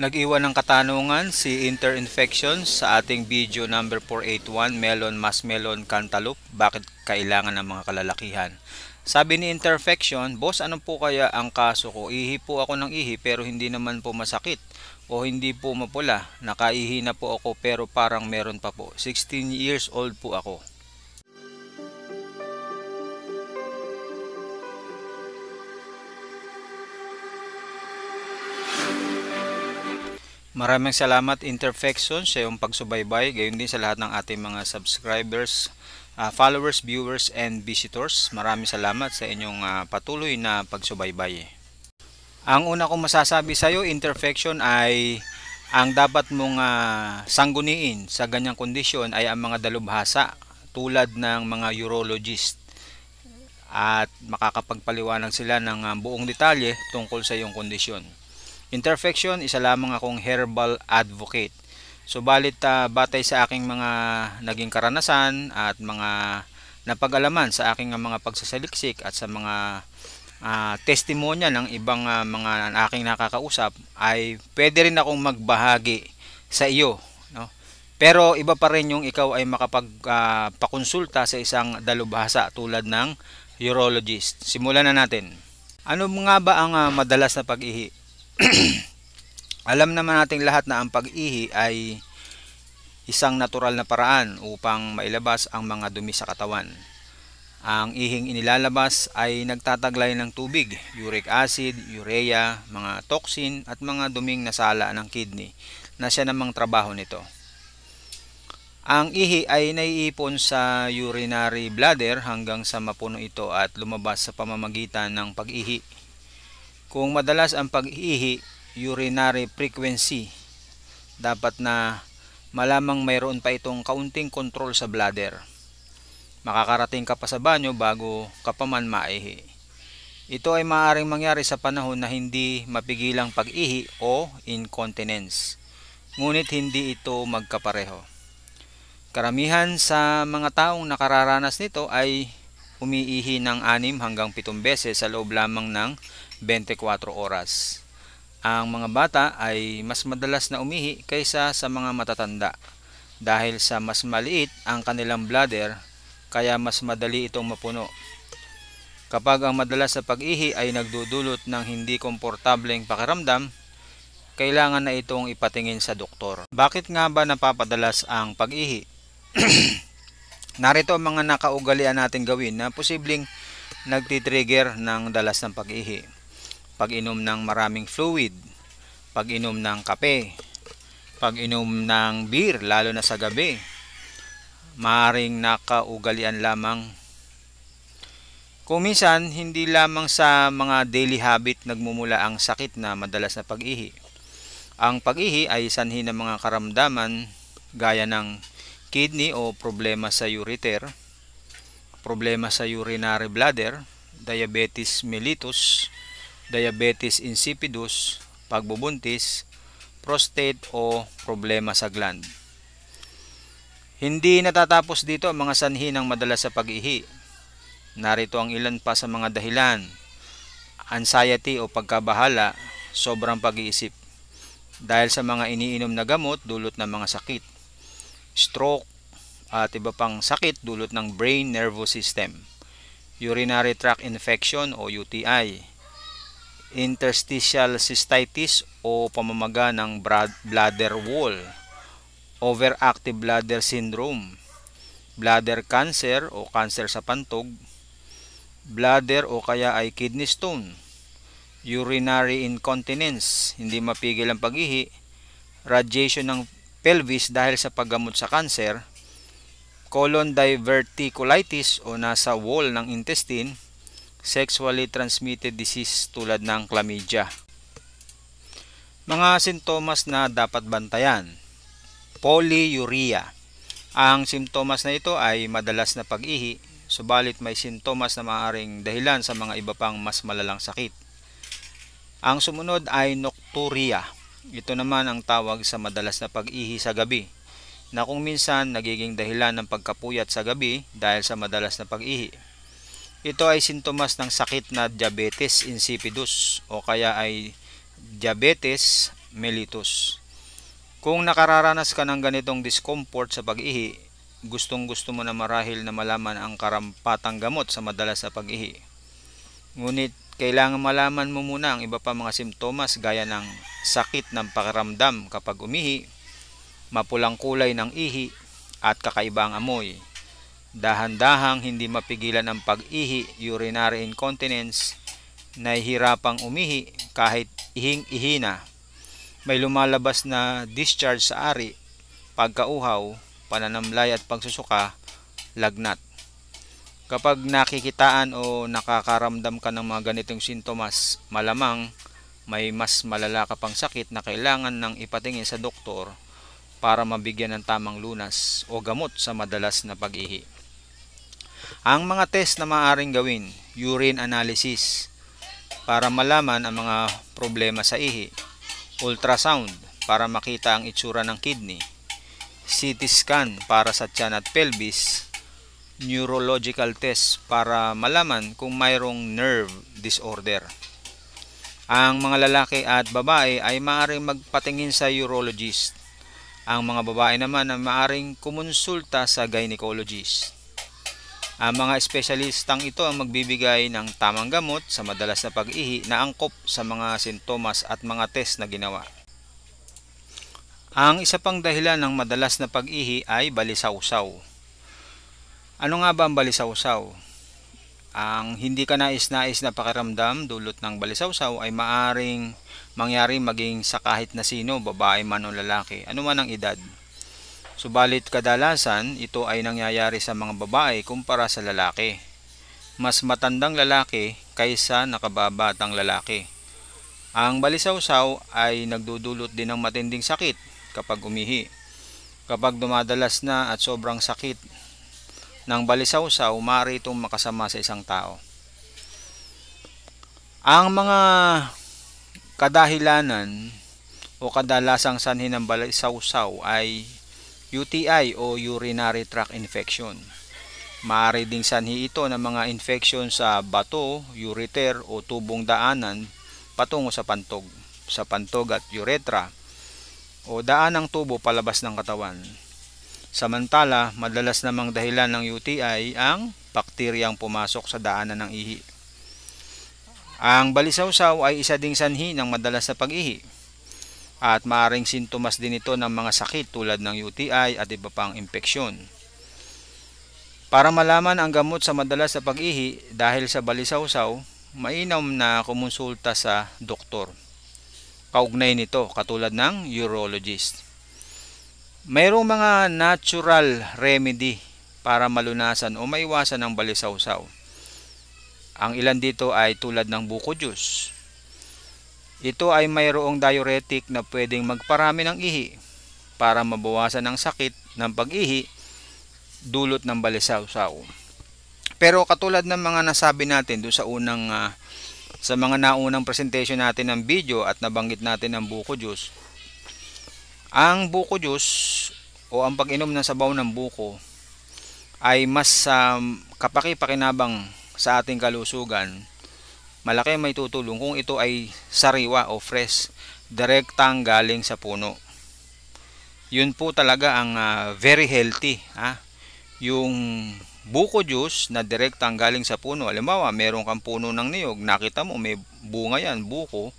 Nag-iwan ng katanungan si Interinfections sa ating video number 481 Melon Mas Melon Cantaloupe Bakit kailangan ng mga kalalakihan? Sabi ni Interfection, Boss ano po kaya ang kaso ko? Ihi po ako ng ihi pero hindi naman po masakit o hindi po mapula. Nakaihi na po ako pero parang meron pa po. 16 years old po ako. Maraming salamat Interfection sa iyong pagsubaybay, gayon din sa lahat ng ating mga subscribers, uh, followers, viewers, and visitors. Maraming salamat sa inyong uh, patuloy na pagsubaybay. Ang una kong masasabi sa iyo, Interfection, ay ang dapat mong uh, sangguniin sa ganyang kondisyon ay ang mga dalubhasa tulad ng mga urologist at makakapagpaliwanag sila ng uh, buong detalye tungkol sa iyong kondisyon. Interfection, isa lamang akong herbal advocate. Subalit so, uh, ah, batay sa aking mga naging karanasan at mga napagalaman sa aking mga pagsasaliksik at sa mga uh, testimonya ng ibang uh, mga aking nakakausap ay pwede rin akong magbahagi sa iyo. No? Pero iba pa rin yung ikaw ay makapagpakonsulta uh, sa isang dalubhasa tulad ng urologist. Simulan na natin. Ano nga ba ang uh, madalas na pag-ihi? Alam naman nating lahat na ang pag-ihi ay isang natural na paraan upang mailabas ang mga dumi sa katawan. Ang ihing inilalabas ay nagtataglay ng tubig, uric acid, urea, mga toxin at mga duming nasala ng kidney na siya namang trabaho nito. Ang ihi ay naiipon sa urinary bladder hanggang sa mapuno ito at lumabas sa pamamagitan ng pag-ihi kung madalas ang pag-ihi, urinary frequency, dapat na malamang mayroon pa itong kaunting control sa bladder. Makakarating ka pa sa banyo bago ka pa man maihi. Ito ay maaaring mangyari sa panahon na hindi mapigilang pag-ihi o incontinence. Ngunit hindi ito magkapareho. Karamihan sa mga taong nakararanas nito ay umiihi ng 6 hanggang 7 beses sa loob lamang ng 24 oras. Ang mga bata ay mas madalas na umihi kaysa sa mga matatanda dahil sa mas maliit ang kanilang bladder kaya mas madali itong mapuno. Kapag ang madalas sa pag-ihi ay nagdudulot ng hindi komportableng pakiramdam, kailangan na itong ipatingin sa doktor. Bakit nga ba napapadalas ang pag-ihi? Narito ang mga nakaugalian natin gawin na posibleng nagtitrigger ng dalas ng pag-ihi pag-inom ng maraming fluid, pag-inom ng kape, pag-inom ng beer lalo na sa gabi. Maaring nakaugalian lamang kung minsan, hindi lamang sa mga daily habit nagmumula ang sakit na madalas na pag-ihi. Ang pag-ihi ay sanhi ng mga karamdaman gaya ng kidney o problema sa ureter, problema sa urinary bladder, diabetes mellitus, diabetes insipidus, pagbubuntis, prostate o problema sa gland. Hindi natatapos dito ang mga sanhi ng madalas sa pag-ihi. Narito ang ilan pa sa mga dahilan. Anxiety o pagkabahala, sobrang pag-iisip. Dahil sa mga iniinom na gamot dulot ng mga sakit. Stroke at iba pang sakit dulot ng brain nervous system. Urinary tract infection o UTI interstitial cystitis o pamamaga ng bladder wall, overactive bladder syndrome, bladder cancer o cancer sa pantog, bladder o kaya ay kidney stone, urinary incontinence, hindi mapigil ang paghihi, radiation ng pelvis dahil sa paggamot sa cancer, colon diverticulitis o nasa wall ng intestine, sexually transmitted disease tulad ng chlamydia. Mga sintomas na dapat bantayan. Polyuria. Ang sintomas na ito ay madalas na pag-ihi, subalit may sintomas na maaaring dahilan sa mga iba pang mas malalang sakit. Ang sumunod ay nocturia. Ito naman ang tawag sa madalas na pag-ihi sa gabi na kung minsan nagiging dahilan ng pagkapuyat sa gabi dahil sa madalas na pag-ihi. Ito ay sintomas ng sakit na diabetes insipidus o kaya ay diabetes mellitus. Kung nakararanas ka ng ganitong discomfort sa pag-ihi, gustong gusto mo na marahil na malaman ang karampatang gamot sa madalas sa pag-ihi. Ngunit kailangan malaman mo muna ang iba pa mga simptomas gaya ng sakit ng pakiramdam kapag umihi, mapulang kulay ng ihi, at kakaibang amoy dahan-dahang hindi mapigilan ang pag-ihi, urinary incontinence, nahihirapang umihi kahit ihing-ihina. May lumalabas na discharge sa ari, pagkauhaw, pananamlay at pagsusuka, lagnat. Kapag nakikitaan o nakakaramdam ka ng mga ganitong sintomas, malamang may mas malala ka pang sakit na kailangan ng ipatingin sa doktor para mabigyan ng tamang lunas o gamot sa madalas na pag-ihi. Ang mga test na maaaring gawin, urine analysis para malaman ang mga problema sa ihi, ultrasound para makita ang itsura ng kidney, CT scan para sa tiyan at pelvis, neurological test para malaman kung mayroong nerve disorder. Ang mga lalaki at babae ay maaaring magpatingin sa urologist ang mga babae naman ang maaring kumonsulta sa gynecologist. Ang mga espesyalistang ito ang magbibigay ng tamang gamot sa madalas na pag-ihi na angkop sa mga sintomas at mga test na ginawa. Ang isa pang dahilan ng madalas na pag-ihi ay balisaw-saw. Ano nga ba ang balisaw-saw? Ang hindi ka nais-nais na pakiramdam dulot ng balisawsaw ay maaring mangyari maging sa kahit na sino, babae man o lalaki, anuman ang edad. Subalit kadalasan, ito ay nangyayari sa mga babae kumpara sa lalaki. Mas matandang lalaki kaysa nakababatang lalaki. Ang balisawsaw ay nagdudulot din ng matinding sakit kapag umihi. Kapag dumadalas na at sobrang sakit ng balisawsaw maaari itong makasama sa isang tao. Ang mga kadahilanan o kadalasang sanhi ng balisawsaw ay UTI o urinary tract infection. Maaari ding sanhi ito ng mga infection sa bato, ureter o tubong daanan patungo sa pantog, sa pantog at uretra o daan ng tubo palabas ng katawan Samantala, madalas namang dahilan ng UTI ang bakteriyang pumasok sa daanan ng ihi. Ang balisawsaw ay isa ding sanhi ng madalas na pag-ihi at maaring sintomas din ito ng mga sakit tulad ng UTI at iba pang impeksyon. Para malaman ang gamot sa madalas na pag-ihi dahil sa balisawsaw, mainom na kumonsulta sa doktor. Kaugnay nito katulad ng urologist. Mayroong mga natural remedy para malunasan o maiwasan ang balisaw-saw. Ang ilan dito ay tulad ng buko juice. Ito ay mayroong diuretic na pwedeng magparami ng ihi para mabawasan ang sakit ng pag-ihi dulot ng balisaw-saw. Pero katulad ng mga nasabi natin doon sa unang uh, sa mga naunang presentation natin ng video at nabanggit natin ang buko juice, ang buko juice o ang pag-inom ng sabaw ng buko ay mas um, kapaki-pakinabang sa ating kalusugan. Malaki may tutulong kung ito ay sariwa o fresh, direktang galing sa puno. Yun po talaga ang uh, very healthy, ha? Yung buko juice na direktang galing sa puno. Alam mo, meron kang puno ng niyog, nakita mo may bunga yan, buko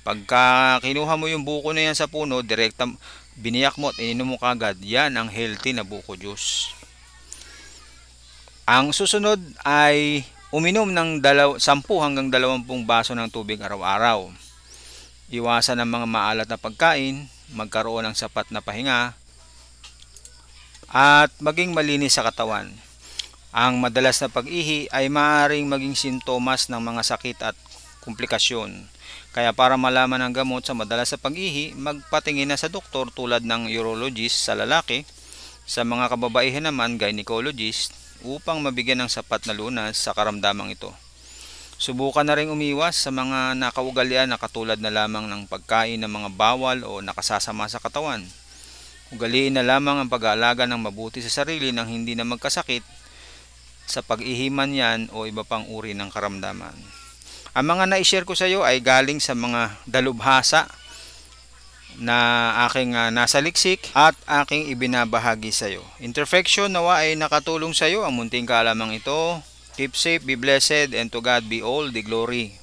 Pagka kinuha mo yung buko na yan sa puno, direkta biniyak mo at ininom mo kagad, yan ang healthy na buko juice. Ang susunod ay uminom ng dalaw, 10 hanggang 20 baso ng tubig araw-araw. Iwasan ng mga maalat na pagkain, magkaroon ng sapat na pahinga, at maging malinis sa katawan. Ang madalas na pag-ihi ay maaaring maging sintomas ng mga sakit at komplikasyon. Kaya para malaman ang gamot sa madalas sa pag-ihi, magpatingin na sa doktor tulad ng urologist sa lalaki, sa mga kababaihan naman gynecologist upang mabigyan ng sapat na lunas sa karamdamang ito. Subukan na rin umiwas sa mga nakaugalian na katulad na lamang ng pagkain ng mga bawal o nakasasama sa katawan. Ugaliin na lamang ang pag-aalaga ng mabuti sa sarili nang hindi na magkasakit sa pag-ihiman yan o iba pang uri ng karamdaman. Ang mga na-share ko sa iyo ay galing sa mga dalubhasa na aking uh, nasa liksik at aking ibinabahagi sa iyo. Interfection nawa ay nakatulong sa iyo ang munting kaalamang ito. Keep safe, be blessed, and to God be all the glory.